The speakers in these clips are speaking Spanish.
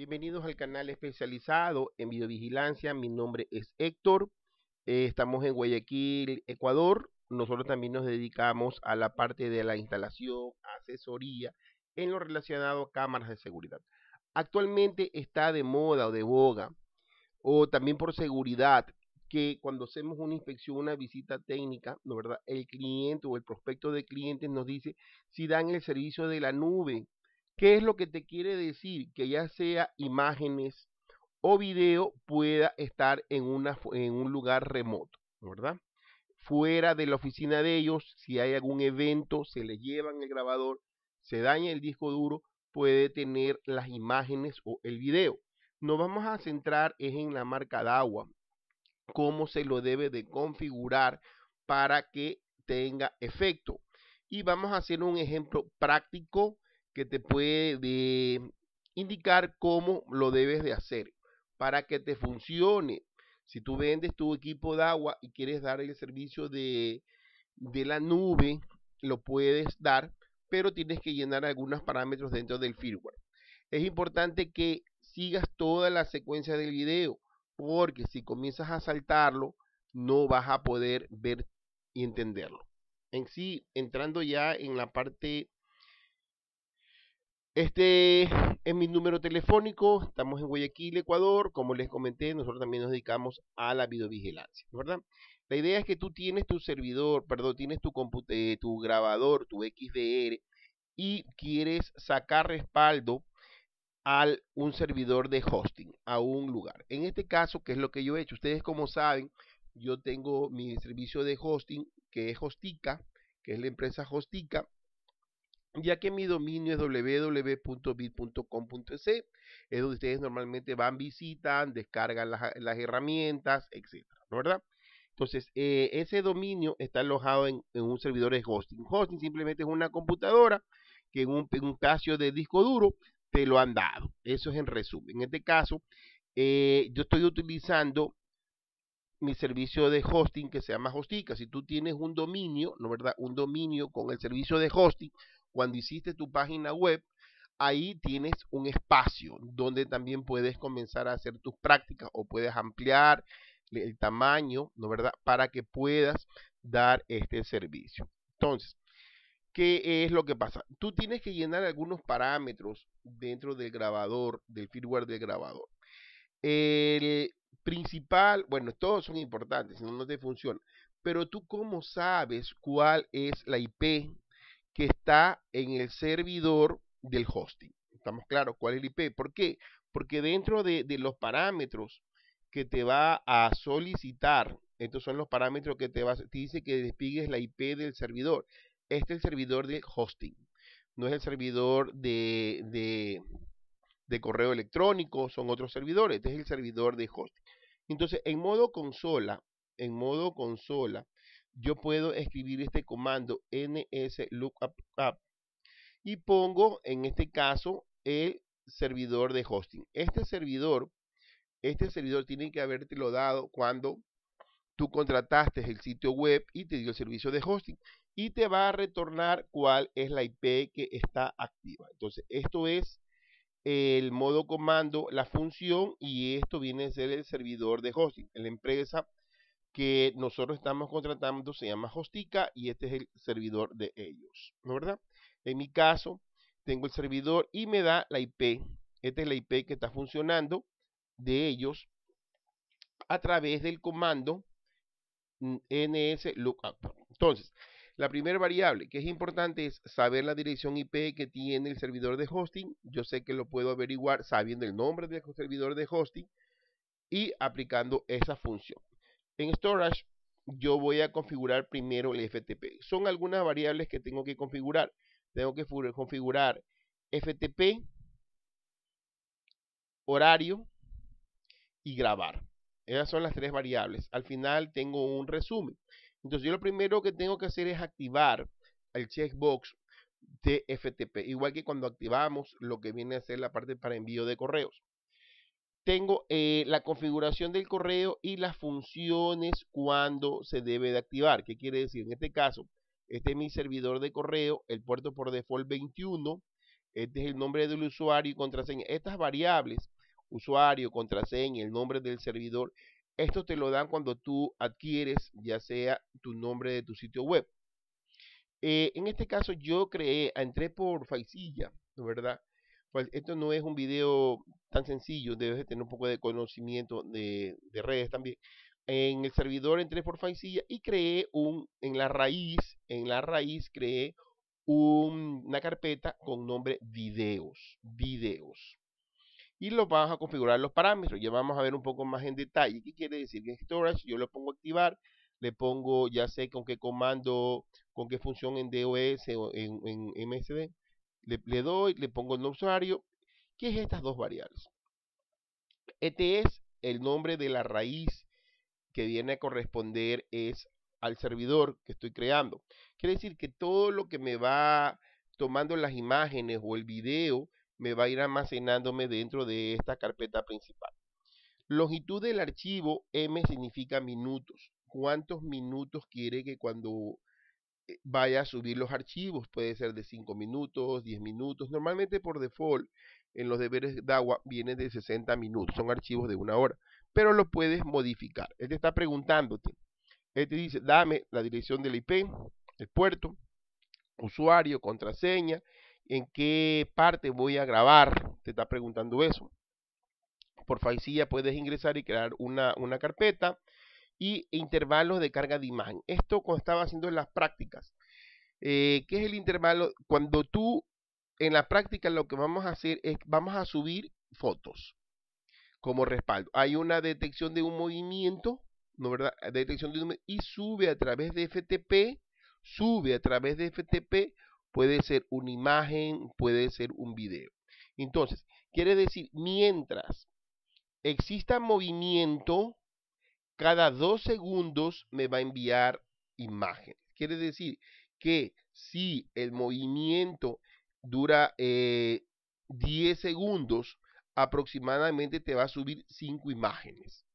Bienvenidos al canal especializado en videovigilancia. Mi nombre es Héctor. Eh, estamos en Guayaquil, Ecuador. Nosotros también nos dedicamos a la parte de la instalación, asesoría en lo relacionado a cámaras de seguridad. Actualmente está de moda o de boga, o también por seguridad, que cuando hacemos una inspección, una visita técnica, ¿no verdad? El cliente o el prospecto de clientes nos dice si dan el servicio de la nube ¿Qué es lo que te quiere decir? Que ya sea imágenes o video pueda estar en, un lugar remoto, ¿verdad? Fuera de la oficina de ellos, si hay algún evento, se le llevan el grabador, se daña el disco duro, puede tener las imágenes o el video. Nos vamos a centrar en la marca de agua, cómo se lo debe de configurar para que tenga efecto. Y vamos a hacer un ejemplo práctico que te puede eh, indicar cómo lo debes de hacer para que te funcione. Si tú vendes tu equipo de agua y quieres dar el servicio de, de la nube, lo puedes dar, pero tienes que llenar algunos parámetros dentro del firmware. Es importante que sigas toda la secuencia del video, porque si comienzas a saltarlo, no vas a poder ver y entenderlo. En sí, entrando ya en la parte este es mi número telefónico, estamos en Guayaquil, Ecuador, como les comenté, nosotros también nos dedicamos a la videovigilancia, ¿verdad? La idea es que tú tienes tu servidor, perdón, tienes tu, computador, eh, tu grabador, tu XDR, y quieres sacar respaldo a un servidor de hosting, a un lugar. En este caso, que es lo que yo he hecho? Ustedes como saben, yo tengo mi servicio de hosting, que es Hostica, que es la empresa Hostica, ya que mi dominio es www.bit.com.es, es donde ustedes normalmente van, visitan, descargan las, herramientas, etcétera, ¿no verdad? Entonces, eh, ese dominio está alojado en, en, un servidor de hosting. Hosting simplemente es una computadora que en un, caso de disco duro te lo han dado. Eso es en resumen. En este caso, eh, yo estoy utilizando mi servicio de hosting que se llama Hostica. Si tú tienes un dominio, ¿no verdad? Un dominio con el servicio de hosting, cuando hiciste tu página web, ahí tienes un espacio donde también puedes comenzar a hacer tus prácticas o puedes ampliar el tamaño, ¿no verdad? Para que puedas dar este servicio. Entonces, ¿qué es lo que pasa? Tú tienes que llenar algunos parámetros dentro del grabador, del firmware del grabador. El principal, bueno, todos son importantes, no, no te funciona. Pero tú cómo sabes cuál es la IP que está en el servidor del hosting. Estamos claros cuál es el IP. ¿Por qué? Porque dentro de, los parámetros que te va a solicitar, estos son los parámetros que te dice que despigues la IP del servidor. Este es el servidor de hosting, no es el servidor de, de correo electrónico, son otros servidores, este es el servidor de hosting. Entonces, en modo consola, en modo consola, yo puedo escribir este comando nslookup y pongo en este caso el servidor de hosting. Este servidor, este servidor tiene que habértelo dado cuando tú contrataste el sitio web y te dio el servicio de hosting y te va a retornar cuál es la IP que está activa. Entonces, esto es el modo comando, la función y esto viene a ser el servidor de hosting. La empresa que nosotros estamos contratando se llama Hostica y este es el servidor de ellos, ¿no verdad? En mi caso, tengo el servidor y me da la IP. Esta es la IP que está funcionando de ellos a través del comando ns lookup. Entonces, la primera variable que es importante es saber la dirección IP que tiene el servidor de hosting. Yo sé que lo puedo averiguar sabiendo el nombre del servidor de hosting y aplicando esa función. En storage yo voy a configurar primero el FTP. Son algunas variables que tengo que configurar. Tengo que configurar FTP, horario y grabar. Esas son las tres variables. Al final tengo un resumen. Entonces yo lo primero que tengo que hacer es activar el checkbox de FTP. Igual que cuando activamos lo que viene a ser la parte para envío de correos tengo eh, la configuración del correo y las funciones cuando se debe de activar. ¿Qué quiere decir? En este caso, este es mi servidor de correo, el puerto por default 21, este es el nombre del usuario y contraseña. Estas variables, usuario, contraseña, el nombre del servidor, esto te lo dan cuando tú adquieres ya sea tu nombre de tu sitio web. Eh, en este caso yo creé, entré por Faisilla, ¿verdad? Pues, esto no es un video tan sencillo, debes tener un poco de conocimiento de, redes también. En el servidor entré por fancy y creé un, en la raíz, en la raíz creé una carpeta con nombre videos, videos. Y lo vamos a configurar los parámetros, ya vamos a ver un poco más en detalle. ¿Qué quiere decir? Que storage yo lo pongo a activar, le pongo, ya sé con qué comando, con qué función en DOS o en, en MSD le, doy, le pongo el usuario. que es estas dos variables? Este es el nombre de la raíz que viene a corresponder es al servidor que estoy creando. Quiere decir que todo lo que me va tomando las imágenes o el video me va a ir almacenándome dentro de esta carpeta principal. Longitud del archivo M significa minutos. ¿Cuántos minutos quiere que cuando eh, vaya a subir los archivos. Puede ser de 5 minutos, 10 minutos. Normalmente por default en los deberes de agua, viene de 60 minutos. Son archivos de una hora. Pero lo puedes modificar. Él te está preguntándote. Él te dice, dame la dirección del IP, el puerto, usuario, contraseña, en qué parte voy a grabar. Te está preguntando eso. Por facilidad puedes ingresar y crear una, una carpeta y intervalos de carga de imagen. Esto cuando estaba haciendo en las prácticas. que eh, ¿Qué es el intervalo? Cuando tú en la práctica lo que vamos a hacer es vamos a subir fotos como respaldo. Hay una detección de un movimiento, ¿no verdad? Detección de un, y sube a través de FTP, sube a través de FTP, puede ser una imagen, puede ser un video. Entonces, quiere decir, mientras exista movimiento, cada dos segundos me va a enviar imágenes. Quiere decir que si el movimiento dura 10 eh, segundos, aproximadamente te va a subir 5 imágenes.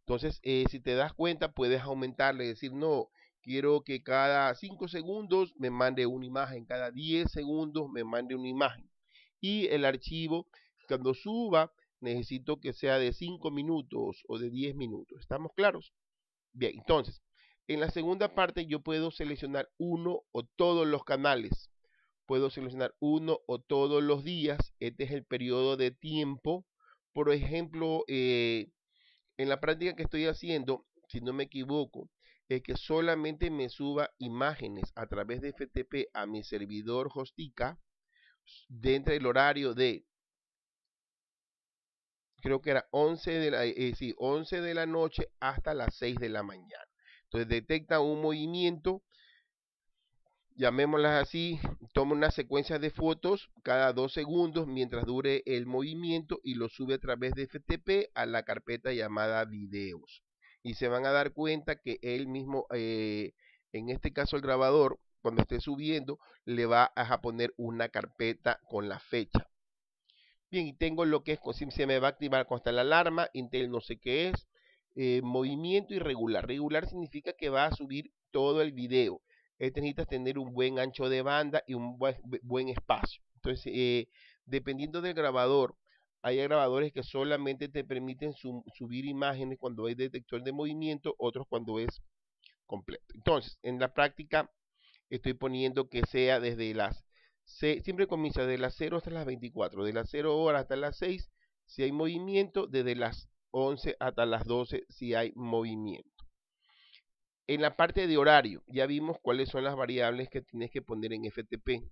Entonces, eh, si te das cuenta, puedes aumentarle, decir, no, quiero que cada 5 segundos me mande una imagen, cada 10 segundos me mande una imagen. Y el archivo, cuando suba, necesito que sea de 5 minutos o de 10 minutos. ¿Estamos claros? Bien, entonces, en la segunda parte yo puedo seleccionar uno o todos los canales. Puedo seleccionar uno o todos los días. Este es el periodo de tiempo. Por ejemplo, eh, en la práctica que estoy haciendo, si no me equivoco, es que solamente me suba imágenes a través de FTP a mi servidor Hostica dentro del horario de creo que era 11 de la, eh, de la noche hasta las 6 de la mañana. Entonces detecta un movimiento, llamémoslas así, toma una secuencia de fotos cada dos segundos mientras dure el movimiento y lo sube a través de FTP a la carpeta llamada videos. Y se van a dar cuenta que él mismo, eh, en este caso el grabador, cuando esté subiendo, le va a poner una carpeta con la fecha. Bien, y tengo lo que es si se me va a activar cuando está la alarma, Intel no sé qué es, eh, movimiento irregular. Regular significa que va a subir todo el video. Este, necesitas tener un buen ancho de banda y un buen, espacio. Entonces, eh, dependiendo del grabador, hay grabadores que solamente te permiten subir imágenes cuando hay detector de movimiento, otros cuando es completo. Entonces, en la práctica, estoy poniendo que sea desde las siempre comienza de las 0 hasta las 24, de las 0 horas hasta las 6 si hay movimiento, desde las 11 hasta las 12 si hay movimiento. En la parte de horario, ya vimos cuáles son las variables que tienes que poner en FTP.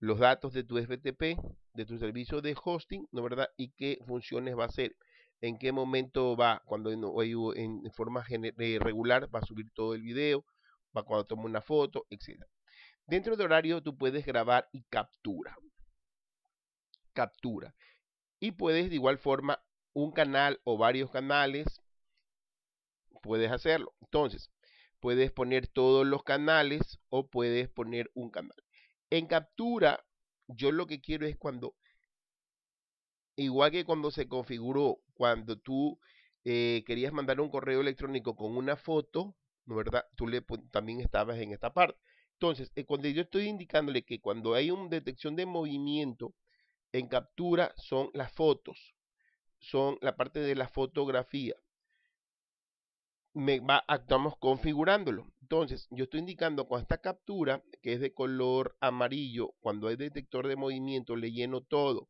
Los datos de tu FTP, de tu servicio de hosting, ¿no verdad? Y qué funciones va a hacer. En qué momento va, cuando en, forma eh, regular va a subir todo el video, va cuando toma una foto, etc. Dentro de horario tú puedes grabar y captura. Captura. Y puedes de igual forma un canal o varios canales. Puedes hacerlo. Entonces, puedes poner todos los canales o puedes poner un canal. En captura, yo lo que quiero es cuando, igual que cuando se configuró, cuando tú eh, querías mandar un correo electrónico con una foto, ¿no ¿verdad? Tú también estabas en esta parte. Entonces, eh, cuando yo estoy indicándole que cuando hay una detección de movimiento en captura son las fotos, son la parte de la fotografía. Me va, actuamos configurándolo. Entonces, yo estoy indicando con esta captura, que es de color amarillo, cuando hay detector de movimiento, le lleno todo,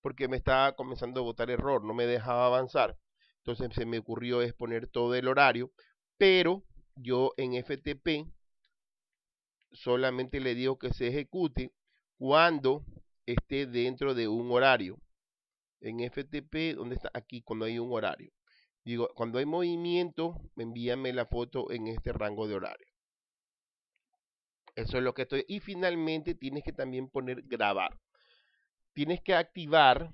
porque me estaba comenzando a botar error, no me dejaba avanzar. Entonces, se me ocurrió exponer todo el horario, pero yo en FTP solamente le digo que se ejecute cuando esté dentro de un horario. En FTP, ¿dónde está? Aquí, cuando hay un horario. Digo, cuando hay movimiento, envíame la foto en este rango de horario. Eso es lo que estoy. Y finalmente tienes que también poner grabar. Tienes que activar,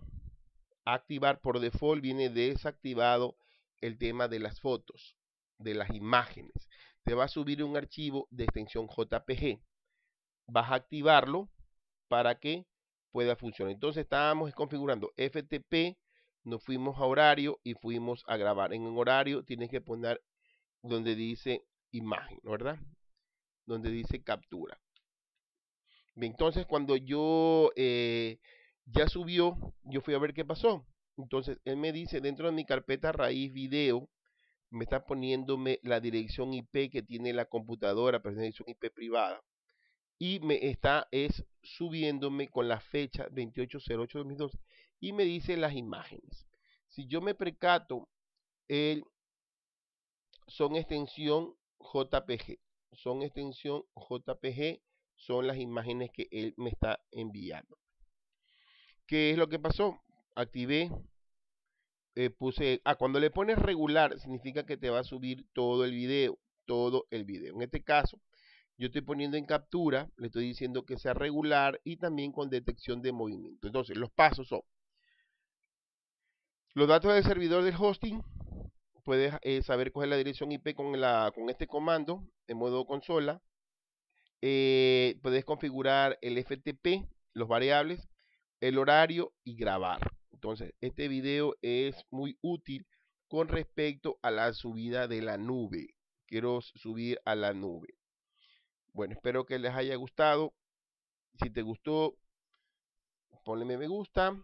activar por default viene desactivado el tema de las fotos, de las imágenes te va a subir un archivo de extensión JPG. Vas a activarlo para que pueda funcionar. Entonces estábamos configurando FTP, nos fuimos a horario y fuimos a grabar. En horario tienes que poner donde dice imagen, ¿verdad? Donde dice captura. entonces cuando yo eh, ya subió, yo fui a ver qué pasó. Entonces él me dice dentro de mi carpeta raíz video, me está poniéndome la dirección IP que tiene la computadora, pero es una dirección IP privada. Y me está es subiéndome con la fecha 28082012 y me dice las imágenes. Si yo me precato, son extensión JPG. Son extensión JPG, son las imágenes que él me está enviando. ¿Qué es lo que pasó? Activé eh, puse, a ah, cuando le pones regular, significa que te va a subir todo el video, todo el video. En este caso, yo estoy poniendo en captura, le estoy diciendo que sea regular y también con detección de movimiento. Entonces, los pasos son los datos del servidor del hosting, puedes eh, saber coger la dirección IP con, la, con este comando en modo consola. Eh, puedes configurar el FTP, los variables, el horario y grabar. Entonces, este video es muy útil con respecto a la subida de la nube. Quiero subir a la nube. Bueno, espero que les haya gustado. Si te gustó, ponle me gusta.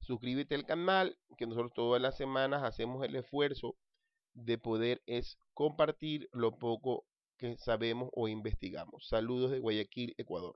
Suscríbete al canal, que nosotros todas las semanas hacemos el esfuerzo de poder es compartir lo poco que sabemos o investigamos. Saludos de Guayaquil, Ecuador.